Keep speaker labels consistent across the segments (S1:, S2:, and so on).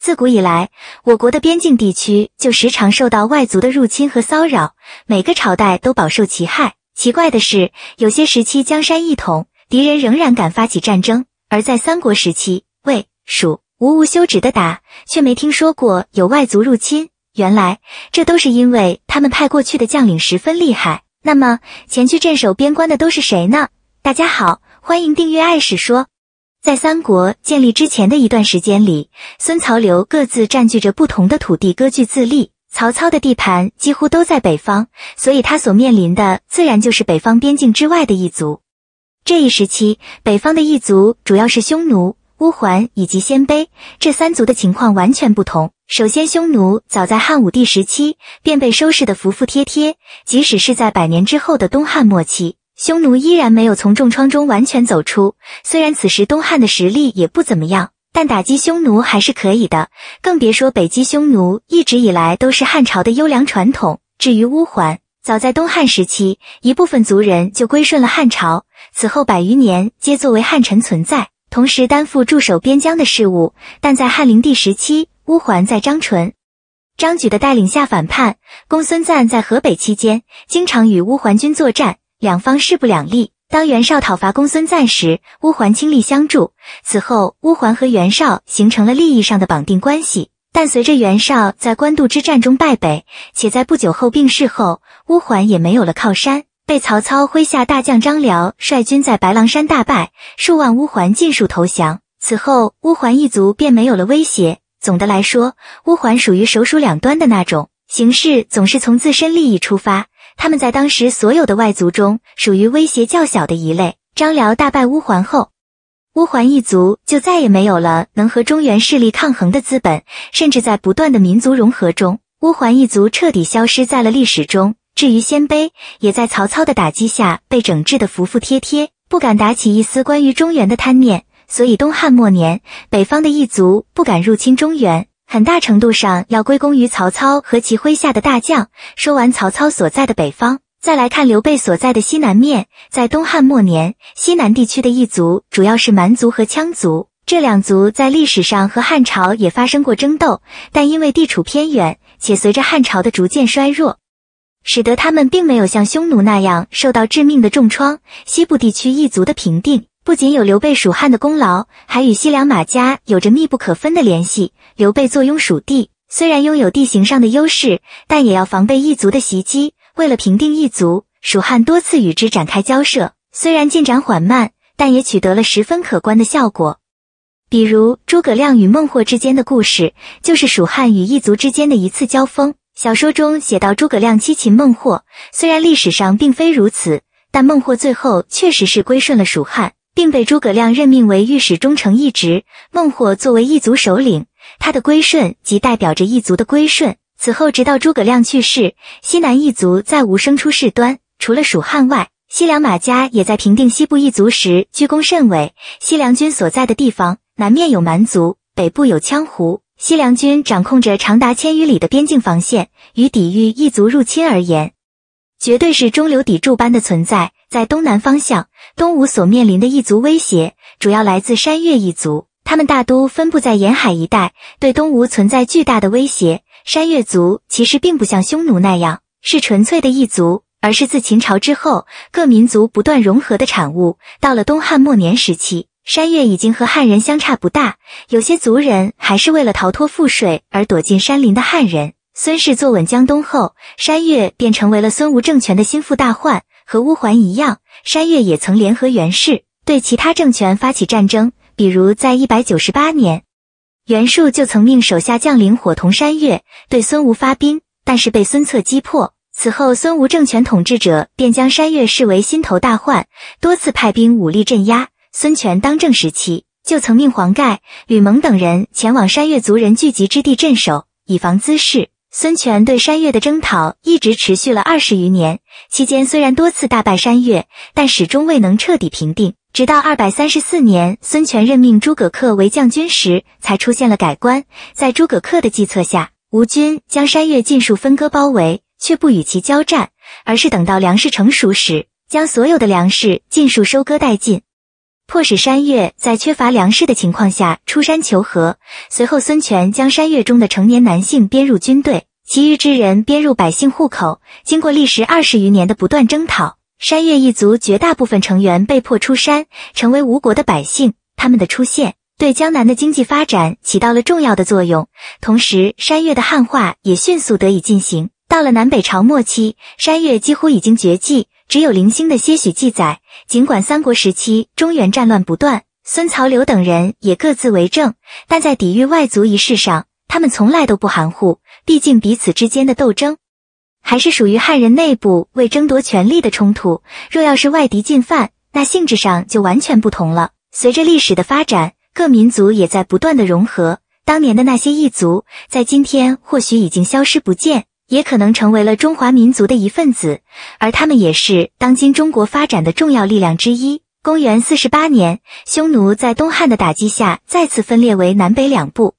S1: 自古以来，我国的边境地区就时常受到外族的入侵和骚扰，每个朝代都饱受其害。奇怪的是，有些时期江山一统，敌人仍然敢发起战争；而在三国时期，魏、蜀、吴无休止的打，却没听说过有外族入侵。原来，这都是因为他们派过去的将领十分厉害。那么，前去镇守边关的都是谁呢？大家好，欢迎订阅《爱史说》。在三国建立之前的一段时间里，孙、曹、刘各自占据着不同的土地，割据自立。曹操的地盘几乎都在北方，所以他所面临的自然就是北方边境之外的异族。这一时期，北方的异族主要是匈奴、乌桓以及鲜卑，这三族的情况完全不同。首先，匈奴早在汉武帝时期便被收拾的服服帖帖，即使是在百年之后的东汉末期。匈奴依然没有从重创中完全走出。虽然此时东汉的实力也不怎么样，但打击匈奴还是可以的。更别说北击匈奴，一直以来都是汉朝的优良传统。至于乌桓，早在东汉时期，一部分族人就归顺了汉朝，此后百余年皆作为汉臣存在，同时担负驻守边疆的事务。但在汉灵帝时期，乌桓在张纯、张举的带领下反叛。公孙瓒在河北期间，经常与乌桓军作战。两方势不两立。当袁绍讨伐公孙瓒时，乌桓倾力相助。此后，乌桓和袁绍形成了利益上的绑定关系。但随着袁绍在官渡之战中败北，且在不久后病逝后，乌桓也没有了靠山，被曹操麾下大将张辽率军在白狼山大败，数万乌桓尽数投降。此后，乌桓一族便没有了威胁。总的来说，乌桓属于首鼠两端的那种，行事总是从自身利益出发。他们在当时所有的外族中，属于威胁较小的一类。张辽大败乌桓后，乌桓一族就再也没有了能和中原势力抗衡的资本，甚至在不断的民族融合中，乌桓一族彻底消失在了历史中。至于鲜卑，也在曹操的打击下被整治的服服帖帖，不敢打起一丝关于中原的贪念。所以东汉末年，北方的异族不敢入侵中原。很大程度上要归功于曹操和其麾下的大将。说完曹操所在的北方，再来看刘备所在的西南面。在东汉末年，西南地区的异族主要是蛮族和羌族，这两族在历史上和汉朝也发生过争斗，但因为地处偏远，且随着汉朝的逐渐衰弱，使得他们并没有像匈奴那样受到致命的重创。西部地区异族的平定。不仅有刘备蜀汉的功劳，还与西凉马家有着密不可分的联系。刘备坐拥蜀地，虽然拥有地形上的优势，但也要防备异族的袭击。为了平定异族，蜀汉多次与之展开交涉，虽然进展缓慢，但也取得了十分可观的效果。比如诸葛亮与孟获之间的故事，就是蜀汉与异族之间的一次交锋。小说中写到诸葛亮七擒孟获，虽然历史上并非如此，但孟获最后确实是归顺了蜀汉。并被诸葛亮任命为御史中丞一职。孟获作为异族首领，他的归顺即代表着异族的归顺。此后，直到诸葛亮去世，西南一族再无生出事端。除了蜀汉外，西凉马家也在平定西部一族时居功甚伟。西凉军所在的地方，南面有蛮族，北部有羌胡。西凉军掌控着长达千余里的边境防线，与抵御异族入侵而言，绝对是中流砥柱般的存在。在东南方向。东吴所面临的异族威胁，主要来自山越一族。他们大都分布在沿海一带，对东吴存在巨大的威胁。山越族其实并不像匈奴那样是纯粹的异族，而是自秦朝之后各民族不断融合的产物。到了东汉末年时期，山越已经和汉人相差不大，有些族人还是为了逃脱赋税而躲进山林的汉人。孙氏坐稳江东后，山越便成为了孙吴政权的心腹大患。和乌桓一样，山越也曾联合袁氏对其他政权发起战争，比如在一百九十八年，袁术就曾命手下将领伙同山越对孙吴发兵，但是被孙策击破。此后，孙吴政权统治者便将山越视为心头大患，多次派兵武力镇压。孙权当政时期，就曾命黄盖、吕蒙等人前往山越族人聚集之地镇守，以防滋事。孙权对山越的征讨一直持续了二十余年，期间虽然多次大败山越，但始终未能彻底平定。直到二百三十四年，孙权任命诸葛恪为将军时，才出现了改观。在诸葛恪的计策下，吴军将山越尽数分割包围，却不与其交战，而是等到粮食成熟时，将所有的粮食尽数收割殆尽。迫使山越在缺乏粮食的情况下出山求和。随后，孙权将山越中的成年男性编入军队，其余之人编入百姓户口。经过历时二十余年的不断征讨，山越一族绝大部分成员被迫出山，成为吴国的百姓。他们的出现对江南的经济发展起到了重要的作用。同时，山越的汉化也迅速得以进行。到了南北朝末期，山越几乎已经绝迹。只有零星的些许记载。尽管三国时期中原战乱不断，孙、曹、刘等人也各自为政，但在抵御外族一事上，他们从来都不含糊。毕竟彼此之间的斗争，还是属于汉人内部为争夺权力的冲突。若要是外敌进犯，那性质上就完全不同了。随着历史的发展，各民族也在不断的融合。当年的那些异族，在今天或许已经消失不见。也可能成为了中华民族的一份子，而他们也是当今中国发展的重要力量之一。公元四十八年，匈奴在东汉的打击下再次分裂为南北两部。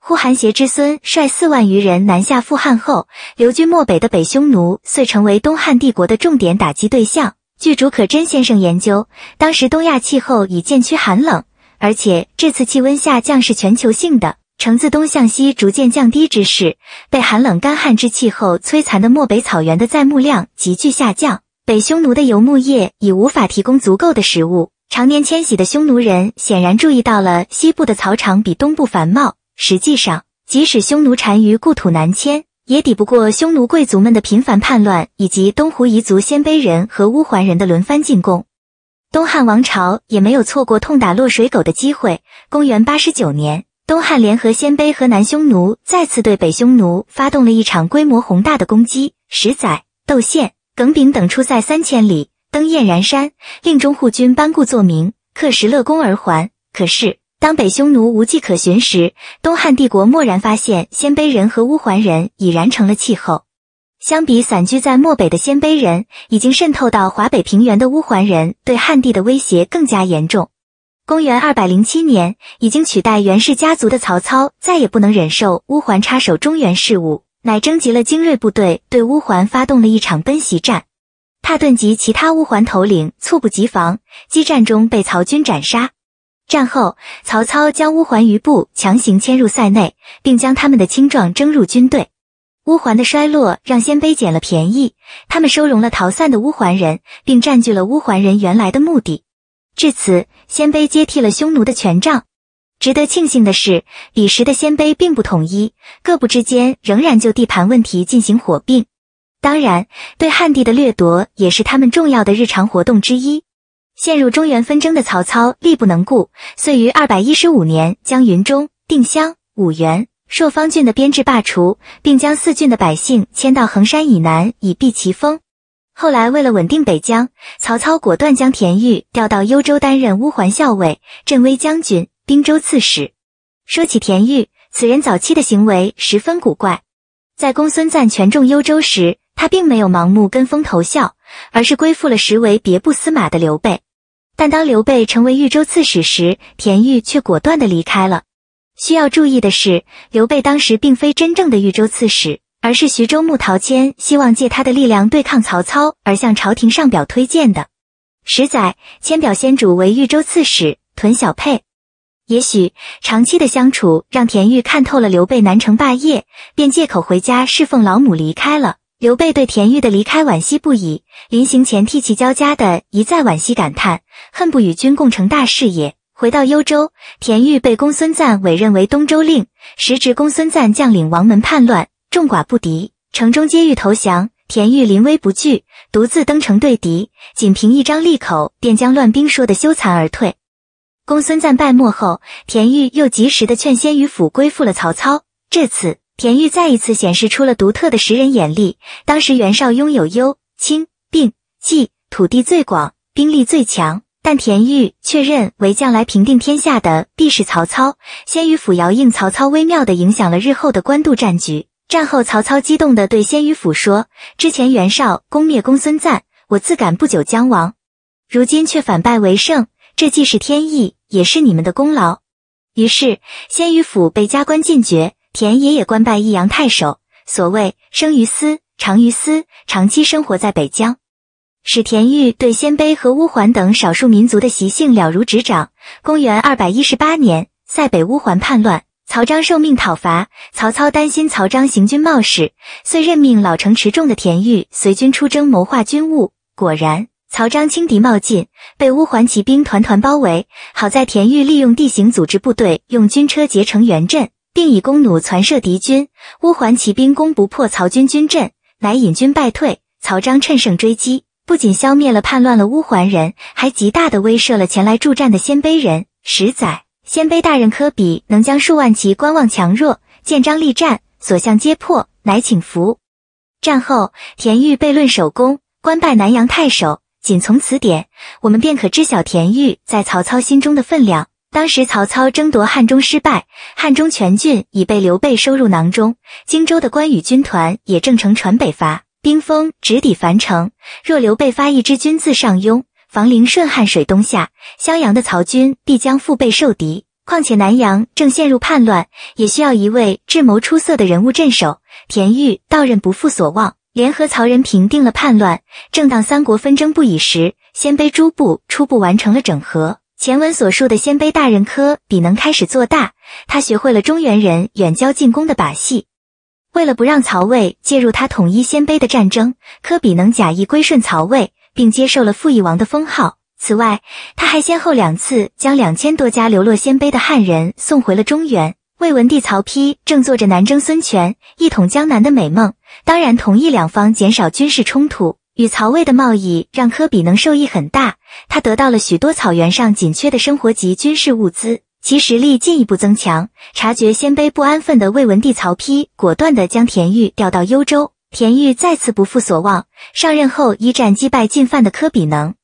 S1: 呼韩邪之孙率四万余人南下复汉后，流居漠北的北匈奴遂成为东汉帝国的重点打击对象。据竺可桢先生研究，当时东亚气候已渐趋寒冷，而且这次气温下降是全球性的。呈自东向西逐渐降低之势，被寒冷干旱之气候摧残的漠北草原的载牧量急剧下降，北匈奴的游牧业已无法提供足够的食物。常年迁徙的匈奴人显然注意到了西部的草场比东部繁茂。实际上，即使匈奴单于故土南迁，也抵不过匈奴贵族们的频繁叛乱以及东胡彝族鲜卑人和乌桓人的轮番进攻。东汉王朝也没有错过痛打落水狗的机会。公元八十九年。东汉联合鲜卑和南匈奴，再次对北匈奴发动了一场规模宏大的攻击。十载，窦宪、耿炳等出塞三千里，登燕然山，令中护军班固作名，刻石勒功而还。可是，当北匈奴无迹可寻时，东汉帝国蓦然发现，鲜卑人和乌桓人已然成了气候。相比散居在漠北的鲜卑人，已经渗透到华北平原的乌桓人，对汉地的威胁更加严重。公元二百零七年，已经取代袁氏家族的曹操，再也不能忍受乌桓插手中原事务，乃征集了精锐部队，对乌桓发动了一场奔袭战。蹋顿及其他乌桓头领猝不及防，激战中被曹军斩杀。战后，曹操将乌桓余部强行迁入塞内，并将他们的青壮征入军队。乌桓的衰落让鲜卑捡了便宜，他们收容了逃散的乌桓人，并占据了乌桓人原来的目的。至此，鲜卑接替了匈奴的权杖。值得庆幸的是，彼时的鲜卑并不统一，各部之间仍然就地盘问题进行火并。当然，对汉地的掠夺也是他们重要的日常活动之一。陷入中原纷争的曹操力不能顾，遂于二百一十五年将云中、定襄、五原、朔方郡的编制罢除，并将四郡的百姓迁到衡山以南，以避其锋。后来，为了稳定北疆，曹操果断将田豫调到幽州担任乌桓校尉、镇威将军、滨州刺史。说起田豫，此人早期的行为十分古怪。在公孙瓒权重幽州时，他并没有盲目跟风投效，而是归附了实为别部司马的刘备。但当刘备成为豫州刺史时，田豫却果断地离开了。需要注意的是，刘备当时并非真正的豫州刺史。而是徐州牧陶谦希望借他的力量对抗曹操，而向朝廷上表推荐的。十载，迁表先主为豫州刺史，屯小沛。也许长期的相处让田玉看透了刘备难成霸业，便借口回家侍奉老母离开了。刘备对田玉的离开惋惜不已，临行前涕泣交加的一再惋惜感叹，恨不与君共成大事业。回到幽州，田玉被公孙瓒委任为东州令，时值公孙瓒将领王门叛乱。众寡不敌，城中皆欲投降。田玉临危不惧，独自登城对敌，仅凭一张利口，便将乱兵说得羞惭而退。公孙瓒败没后，田玉又及时的劝先于府归附了曹操。这次，田玉再一次显示出了独特的识人眼力。当时袁绍拥有幽、青、并、冀土地最广，兵力最强，但田玉却认为将来平定天下的必是曹操。先于府摇应曹操，微妙的影响了日后的官渡战局。战后，曹操激动地对鲜于辅说：“之前袁绍攻灭公孙瓒，我自感不久将亡，如今却反败为胜，这既是天意，也是你们的功劳。”于是，鲜于辅被加官进爵，田野也官拜益阳太守。所谓生于斯，长于斯，长期生活在北疆，史田玉对鲜卑和乌桓等少数民族的习性了如指掌。公元二百一十八年，塞北乌桓叛乱。曹彰受命讨伐曹操，担心曹彰行军冒失，遂任命老成持重的田豫随军出征，谋划军务。果然，曹彰轻敌冒进，被乌桓骑兵团团包围。好在田豫利用地形组织部队，用军车结成圆阵，并以弓弩攒射敌军。乌桓骑兵攻不破曹军军阵，乃引军败退。曹彰趁胜追击，不仅消灭了叛乱了乌桓人，还极大的威慑了前来助战的鲜卑人。十载。鲜卑大人科比能将数万骑观望强弱，见张立战，所向皆破，乃请服。战后，田豫被论首功，官拜南阳太守。仅从此点，我们便可知晓田豫在曹操心中的分量。当时，曹操争夺汉中失败，汉中全郡已被刘备收入囊中，荆州的关羽军团也正乘船北伐，兵锋直抵樊城。若刘备发一支军自上庸，房陵顺汉水东下，襄阳的曹军必将腹背受敌。况且南阳正陷入叛乱，也需要一位智谋出色的人物镇守。田豫到任不负所望，联合曹仁平定了叛乱。正当三国纷争不已时，鲜卑诸部初步完成了整合。前文所述的鲜卑大人科比能开始做大，他学会了中原人远交近攻的把戏。为了不让曹魏介入他统一鲜卑的战争，科比能假意归顺曹魏。并接受了傅义王的封号。此外，他还先后两次将两千多家流落鲜卑的汉人送回了中原。魏文帝曹丕正做着南征孙权、一统江南的美梦，当然同意两方减少军事冲突。与曹魏的贸易让科比能受益很大，他得到了许多草原上紧缺的生活及军事物资，其实力进一步增强。察觉鲜卑不安分的魏文帝曹丕果断地将田豫调到幽州。田玉再次不负所望，上任后一战击败进犯的科比能。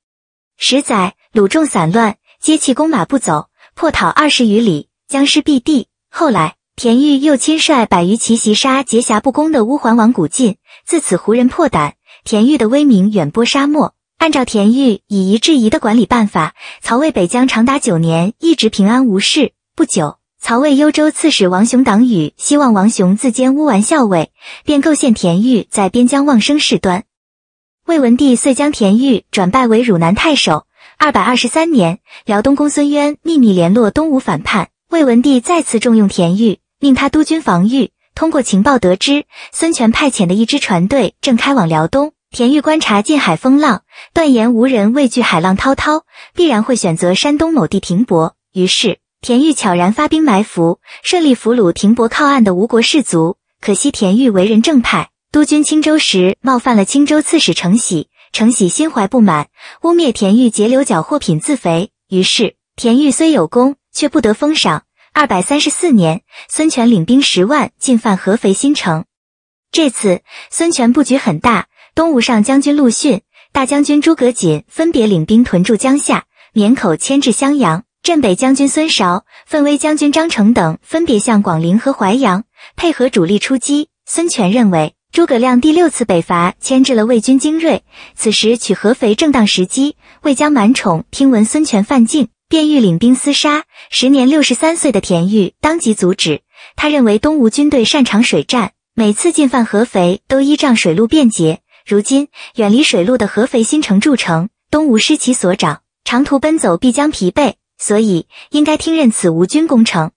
S1: 十载，鲁仲散乱，皆弃弓马不走，破讨二十余里，僵尸蔽地。后来，田玉又亲率百余骑袭杀结辖不攻的乌桓王古晋，自此胡人破胆。田玉的威名远播沙漠。按照田玉以夷制夷的管理办法，曹魏北疆长达九年一直平安无事。不久。曹魏幽州刺史王雄党羽希望王雄自兼乌丸校尉，便构陷田豫在边疆妄生事端。魏文帝遂将田豫转拜为汝南太守。二百二十三年，辽东公孙渊秘密联络东吴反叛，魏文帝再次重用田豫，命他督军防御。通过情报得知，孙权派遣的一支船队正开往辽东。田豫观察近海风浪，断言无人畏惧海浪滔滔，必然会选择山东某地停泊。于是。田豫悄然发兵埋伏，顺利俘虏停泊靠岸的吴国士卒。可惜田豫为人正派，督军青州时冒犯了青州刺史程喜，程喜心怀不满，污蔑田豫截留缴获品自肥。于是田豫虽有功，却不得封赏。二百三十四年，孙权领兵十万进犯合肥新城。这次孙权布局很大，东吴上将军陆逊、大将军诸葛瑾分别领兵屯驻江夏、沔口，牵制襄阳。镇北将军孙韶、奋威将军张成等分别向广陵和淮阳配合主力出击。孙权认为诸葛亮第六次北伐牵制了魏军精锐，此时取合肥正当时机。魏将满宠听闻孙权犯境，便欲领兵厮杀。时年六十三岁的田豫当即阻止，他认为东吴军队擅长水战，每次进犯合肥都依仗水陆便捷。如今远离水路的合肥新城筑城，东吴失其所长，长途奔走必将疲惫。所以应该听任此吴军攻城，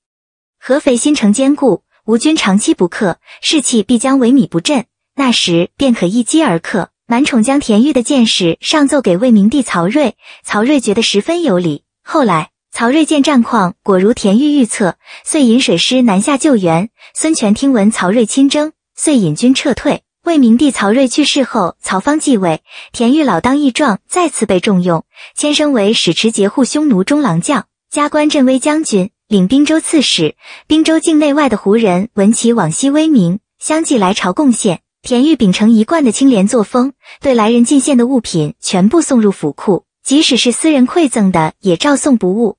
S1: 合肥新城坚固，吴军长期不克，士气必将萎靡不振，那时便可一击而克。满宠将田玉的见识上奏给魏明帝曹睿，曹睿觉得十分有理。后来曹睿见战况果如田玉预测，遂引水师南下救援。孙权听闻曹睿亲征，遂引军撤退。魏明帝曹睿去世后，曹芳继位，田豫老当益壮，再次被重用，迁升为使持节护匈奴中郎将，加官镇威将军，领滨州刺史。滨州境内外的胡人闻其往昔威名，相继来朝贡献。田豫秉承一贯的清廉作风，对来人进献的物品全部送入府库，即使是私人馈赠的，也照送不误。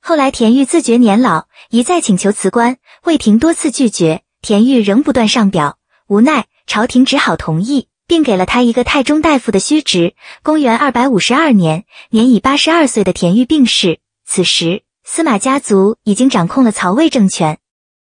S1: 后来田豫自觉年老，一再请求辞官，魏廷多次拒绝，田豫仍不断上表，无奈。朝廷只好同意，并给了他一个太中大夫的虚职。公元二百五十二年，年已八十二岁的田豫病逝。此时，司马家族已经掌控了曹魏政权。